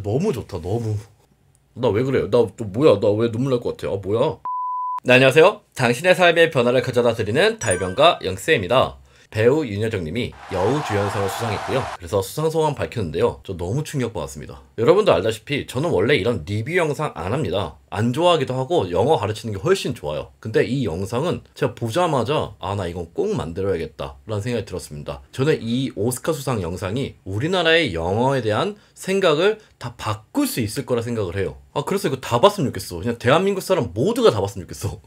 진짜 너무 좋다, 너무. 나 왜 그래요? 나 뭐야? 나 왜 눈물 날 것 같아? 아, 뭐야? 네, 안녕하세요. 당신의 삶의 변화를 가져다 드리는 달변가 영세입니다 배우 윤여정님이 여우 주연상을 수상했고요. 그래서 수상 소감 밝혔는데요. 저 너무 충격받았습니다. 여러분도 알다시피 저는 원래 이런 리뷰 영상 안 합니다. 안 좋아하기도 하고 영어 가르치는 게 훨씬 좋아요. 근데 이 영상은 제가 보자마자 아 나 이건 꼭 만들어야겠다 라는 생각이 들었습니다. 저는 이 오스카 수상 영상이 우리나라의 영어에 대한 생각을 다 바꿀 수 있을 거라 생각을 해요. 아 그래서 이거 다 봤으면 좋겠어. 그냥 대한민국 사람 모두가 다 봤으면 좋겠어.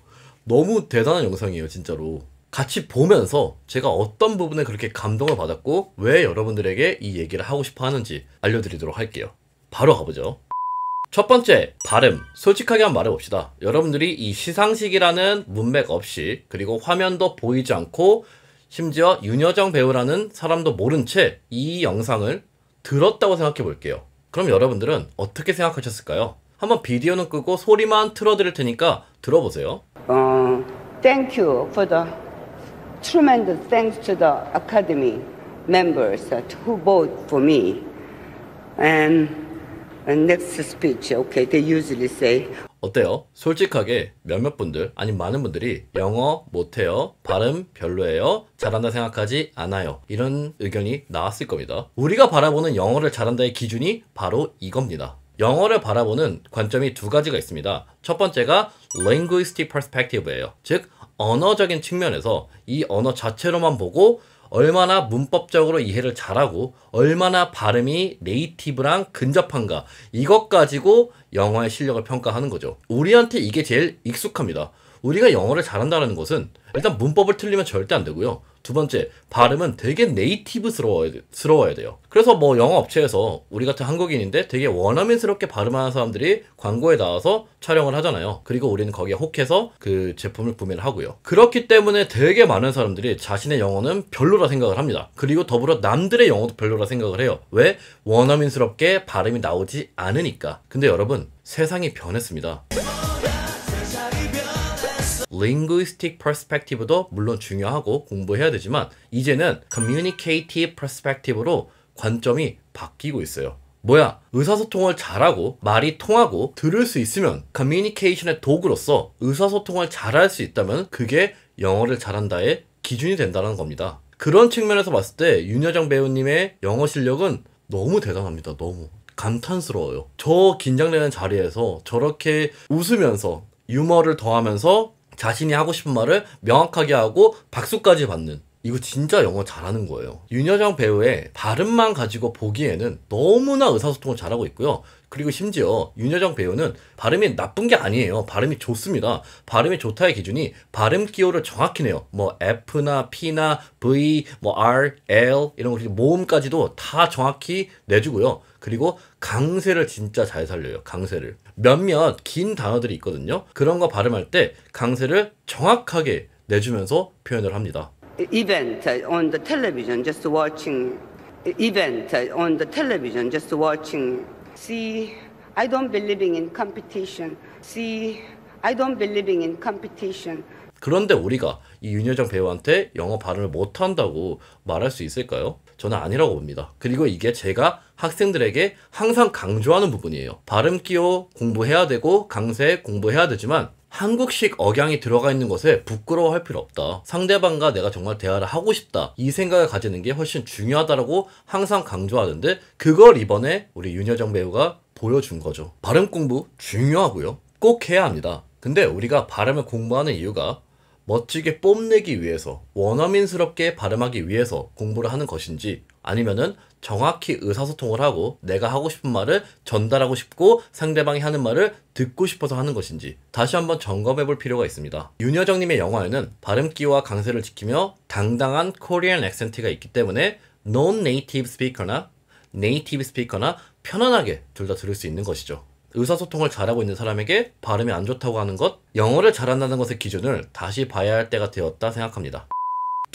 너무 대단한 영상이에요 진짜로. 같이 보면서 제가 어떤 부분에 그렇게 감동을 받았고 왜 여러분들에게 이 얘기를 하고 싶어 하는지 알려드리도록 할게요. 바로 가보죠. 첫 번째, 발음. 솔직하게 한 번 말해봅시다. 여러분들이 이 시상식이라는 문맥 없이, 그리고 화면도 보이지 않고, 심지어 윤여정 배우라는 사람도 모른 채 이 영상을 들었다고 생각해 볼게요. 그럼 여러분들은 어떻게 생각하셨을까요? 한번 비디오는 끄고 소리만 틀어드릴 테니까 들어보세요. 어, thank you for the tremendous thanks to the academy members that, who voted for me. And, and next speech, okay, they usually say. 어때요? 솔직하게 몇몇 분들, 아니 많은 분들이 영어 못해요, 발음 별로예요, 잘한다 생각하지 않아요. 이런 의견이 나왔을 겁니다. 우리가 바라보는 영어를 잘한다의 기준이 바로 이겁니다. 영어를 바라보는 관점이 두 가지가 있습니다. 첫 번째가 linguistic perspective예요. 즉 언어적인 측면에서 이 언어 자체로만 보고 얼마나 문법적으로 이해를 잘하고 얼마나 발음이 네이티브랑 근접한가 이것 가지고 영어의 실력을 평가하는 거죠. 우리한테 이게 제일 익숙합니다. 우리가 영어를 잘한다는 것은 일단 문법을 틀리면 절대 안 되고요. 두 번째, 발음은 되게 네이티브스러워야 돼요. 그래서 뭐 영어 업체에서 우리 같은 한국인인데 되게 원어민스럽게 발음하는 사람들이 광고에 나와서 촬영을 하잖아요. 그리고 우리는 거기에 혹해서 그 제품을 구매를 하고요. 그렇기 때문에 되게 많은 사람들이 자신의 영어는 별로라 생각을 합니다. 그리고 더불어 남들의 영어도 별로라 생각을 해요. 왜? 원어민스럽게 발음이 나오지 않으니까. 근데 여러분, 세상이 변했습니다. linguistic perspective도 물론 중요하고 공부해야 되지만 이제는 communicative perspective로 관점이 바뀌고 있어요. 뭐야 의사소통을 잘하고 말이 통하고 들을 수 있으면 커뮤니케이션의 도구로서 의사소통을 잘할 수 있다면 그게 영어를 잘한다의 기준이 된다는 겁니다. 그런 측면에서 봤을 때 윤여정 배우님의 영어 실력은 너무 대단합니다. 너무 감탄스러워요. 저 긴장되는 자리에서 저렇게 웃으면서 유머를 더하면서 자신이 하고 싶은 말을 명확하게 하고 박수까지 받는 이거 진짜 영어 잘하는 거예요. 윤여정 배우의 발음만 가지고 보기에는 너무나 의사소통을 잘하고 있고요. 그리고 심지어 윤여정 배우는 발음이 나쁜 게 아니에요. 발음이 좋습니다. 발음이 좋다의 기준이 발음 기호를 정확히 내요. 뭐 F나 P나 V, 뭐 R, L 이런 거 모음까지도 다 정확히 내주고요. 그리고 강세를 진짜 잘 살려요. 강세를. 몇몇 긴 단어들이 있거든요. 그런 거 발음할 때 강세를 정확하게 내주면서 표현을 합니다. event on the television, just watching event on the television, just watching. See, I don't believing in competition. See, I don't believing in competition. 그런데 우리가 이 윤여정 배우한테 영어 발음을 못한다고 말할 수 있을까요? 저는 아니라고 봅니다. 그리고 이게 제가 학생들에게 항상 강조하는 부분이에요. 발음 끼워 공부해야 되고 강세 공부해야 되지만 한국식 억양이 들어가 있는 것에 부끄러워할 필요 없다. 상대방과 내가 정말 대화를 하고 싶다. 이 생각을 가지는 게 훨씬 중요하다라고 항상 강조하는데 그걸 이번에 우리 윤여정 배우가 보여준 거죠. 발음 공부 중요하고요. 꼭 해야 합니다. 근데 우리가 발음을 공부하는 이유가 멋지게 뽐내기 위해서, 원어민스럽게 발음하기 위해서 공부를 하는 것인지 아니면은 정확히 의사소통을 하고 내가 하고 싶은 말을 전달하고 싶고 상대방이 하는 말을 듣고 싶어서 하는 것인지 다시 한번 점검해 볼 필요가 있습니다. 윤여정님의 영화에는 발음기와 강세를 지키며 당당한 코리안 액센트가 있기 때문에 non-native speaker나 네이티브 스피커나 편안하게 둘 다 들을 수 있는 것이죠. 의사소통을 잘하고 있는 사람에게 발음이 안 좋다고 하는 것, 영어를 잘한다는 것의 기준을 다시 봐야 할 때가 되었다 생각합니다.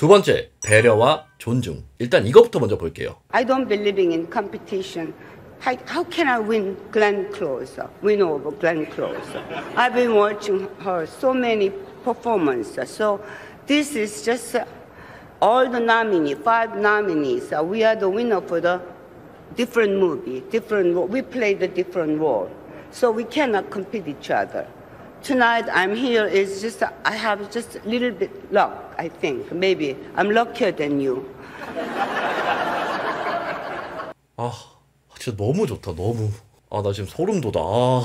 두 번째, 배려와 존중. 일단 이것부터 먼저 볼게요. I don't believe in competition. How can I win Glenn Close? Win over Glenn Close. I've been watching her so many performances. So this is just all the nominees, five nominees. Uh, we are the winner for the different movie, different. We play the different role. So we cannot compete each other. tonight I'm here is just I have just a little bit luck, I think. Maybe I'm luckier than you. 아, 진짜 너무 좋다. 너무. 아, 나 지금 소름 돋아. 아,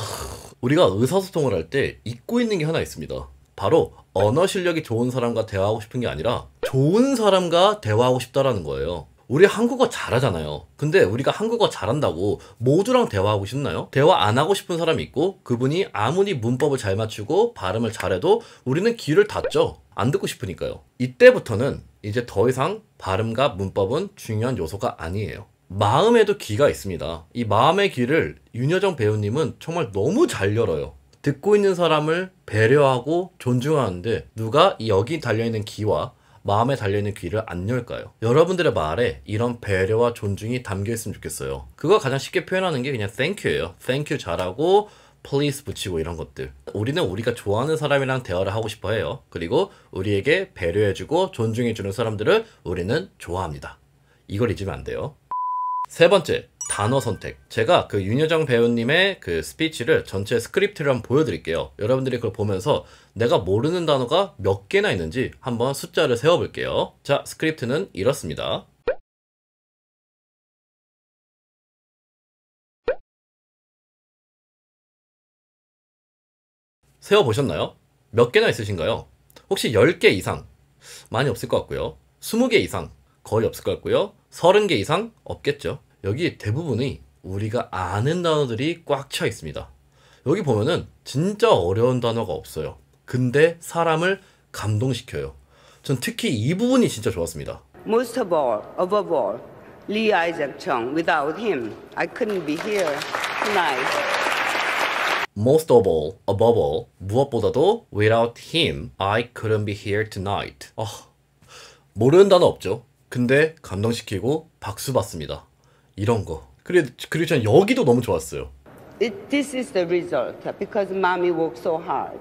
우리가 의사소통을 할 때 잊고 있는 게 하나 있습니다. 바로 언어 실력이 좋은 사람과 대화하고 싶은 게 아니라 좋은 사람과 대화하고 싶다라는 거예요. 우리 한국어 잘하잖아요. 근데 우리가 한국어 잘한다고 모두랑 대화하고 싶나요? 대화 안 하고 싶은 사람이 있고 그분이 아무리 문법을 잘 맞추고 발음을 잘해도 우리는 귀를 닫죠. 안 듣고 싶으니까요. 이때부터는 이제 더 이상 발음과 문법은 중요한 요소가 아니에요. 마음에도 귀가 있습니다. 이 마음의 귀를 윤여정 배우님은 정말 너무 잘 열어요. 듣고 있는 사람을 배려하고 존중하는데 누가 여기 달려있는 귀와 마음에 달려있는 귀를 안 열까요? 여러분들의 말에 이런 배려와 존중이 담겨 있으면 좋겠어요. 그거 가장 쉽게 표현하는 게 그냥 땡큐예요. 땡큐 잘하고 please 붙이고 이런 것들. 우리는 우리가 좋아하는 사람이랑 대화를 하고 싶어 해요. 그리고 우리에게 배려해주고 존중해주는 사람들을 우리는 좋아합니다. 이걸 잊으면 안 돼요. 세 번째, 단어 선택. 제가 그 윤여정 배우님의 그 스피치를 전체 스크립트를 한번 보여드릴게요. 여러분들이 그걸 보면서 내가 모르는 단어가 몇 개나 있는지 한번 숫자를 세워볼게요. 자, 스크립트는 이렇습니다. 세워보셨나요? 몇 개나 있으신가요? 혹시 10개 이상? 많이 없을 것 같고요. 20개 이상? 거의 없을 것 같고요. 30개 이상? 없겠죠. 여기 대부분의 우리가 아는 단어들이 꽉 차 있습니다. 여기 보면은 진짜 어려운 단어가 없어요. 근데 사람을 감동시켜요. 전 특히 이 부분이 진짜 좋았습니다. Most of all, above all, Lee Isaac Chung. Without him, I couldn't be here tonight. Most of all, above all, 무엇보다도 without him, I couldn't be here tonight. 아, 모르는 단어 없죠. 근데 감동시키고 박수 받습니다. 이런 거. 그래 그리고 전 여기도 너무 좋았어요. It, this is the result because mommy worked so hard.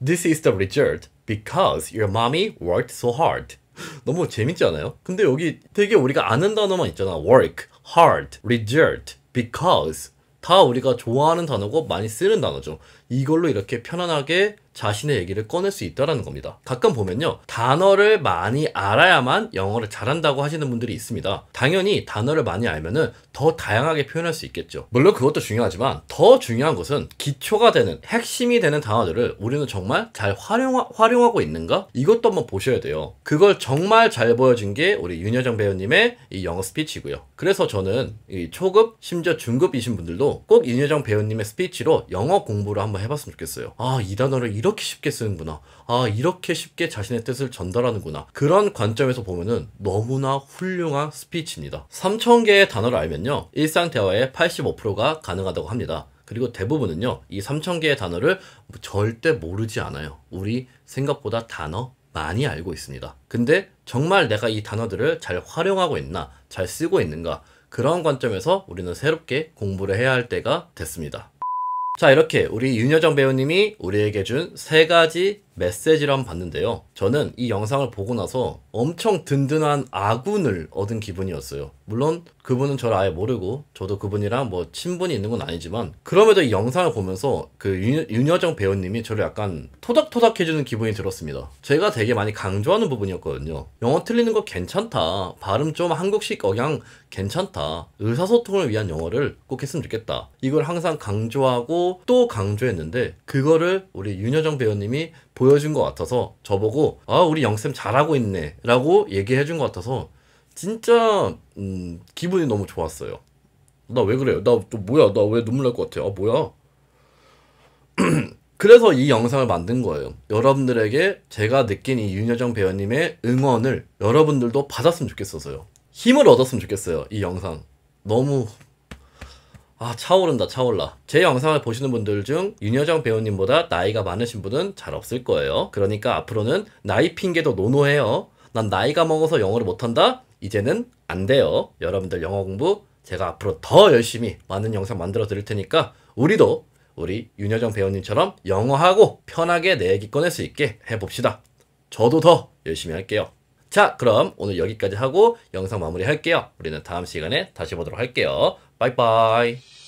This is the result because your mommy worked so hard. 너무 재밌지 않아요? 근데 여기 되게 우리가 아는 단어만 있잖아. work, hard, result, because 다 우리가 좋아하는 단어고 많이 쓰는 단어죠. 이걸로 이렇게 편안하게 자신의 얘기를 꺼낼 수 있다라는 겁니다. 가끔 보면요. 단어를 많이 알아야만 영어를 잘한다고 하시는 분들이 있습니다. 당연히 단어를 많이 알면은 더 다양하게 표현할 수 있겠죠. 물론 그것도 중요하지만 더 중요한 것은 기초가 되는 핵심이 되는 단어들을 우리는 정말 잘 활용 활용하고 있는가? 이것도 한번 보셔야 돼요. 그걸 정말 잘 보여준 게 우리 윤여정 배우님의 이 영어 스피치고요. 그래서 저는 이 초급 심지어 중급이신 분들도 꼭 윤여정 배우님의 스피치로 영어 공부를 한번 해봤으면 좋겠어요. 아, 이 단어를 이렇게 쉽게 쓰는구나. 아, 이렇게 쉽게 자신의 뜻을 전달하는구나. 그런 관점에서 보면은 너무나 훌륭한 스피치입니다. 3,000개의 단어를 알면요. 일상 대화의 85%가 가능하다고 합니다. 그리고 대부분은요. 이 3,000개의 단어를 절대 모르지 않아요. 우리 생각보다 단어 많이 알고 있습니다. 근데 정말 내가 이 단어들을 잘 활용하고 있나, 잘 쓰고 있는가, 그런 관점에서 우리는 새롭게 공부를 해야 할 때가 됐습니다. 자 이렇게 우리 윤여정 배우님이 우리에게 준 세 가지 메시지를 한 번 봤는데요. 저는 이 영상을 보고 나서 엄청 든든한 아군을 얻은 기분이었어요. 물론 그분은 저를 아예 모르고 저도 그분이랑 뭐 친분이 있는 건 아니지만 그럼에도 이 영상을 보면서 그 윤, 여정 배우님이 저를 약간 토닥토닥 해주는 기분이 들었습니다. 제가 되게 많이 강조하는 부분이었거든요. 영어 틀리는 거 괜찮다. 발음 좀 한국식 억양 괜찮다. 의사소통을 위한 영어를 꼭 했으면 좋겠다. 이걸 항상 강조하고 또 강조했는데 그거를 우리 윤여정 배우님이 보여준 것 같아서 저보고 아 우리 영쌤 잘하고 있네 라고 얘기해 준것 같아서 진짜 음, 기분이 너무 좋았어요 나 왜 그래요 나 뭐야 나 왜 눈물 날 것 같아 아 뭐야 그래서 이 영상을 만든 거예요 여러분들에게 제가 느낀 이 윤여정 배우님의 응원을 여러분들도 받았으면 좋겠어서요 힘을 얻었으면 좋겠어요 이 영상 너무 아 차오른다 차올라 제 영상을 보시는 분들 중 윤여정 배우님보다 나이가 많으신 분은 잘 없을 거예요 그러니까 앞으로는 나이 핑계도 노노해요 난 나이가 먹어서 영어를 못한다 이제는 안 돼요 여러분들 영어 공부 제가 앞으로 더 열심히 많은 영상 만들어 드릴 테니까 우리도 우리 윤여정 배우님처럼 영어하고 편하게 내 얘기 꺼낼 수 있게 해봅시다 저도 더 열심히 할게요 자, 그럼 오늘 여기까지 하고 영상 마무리할게요. 우리는 다음 시간에 다시 보도록 할게요. 바이바이.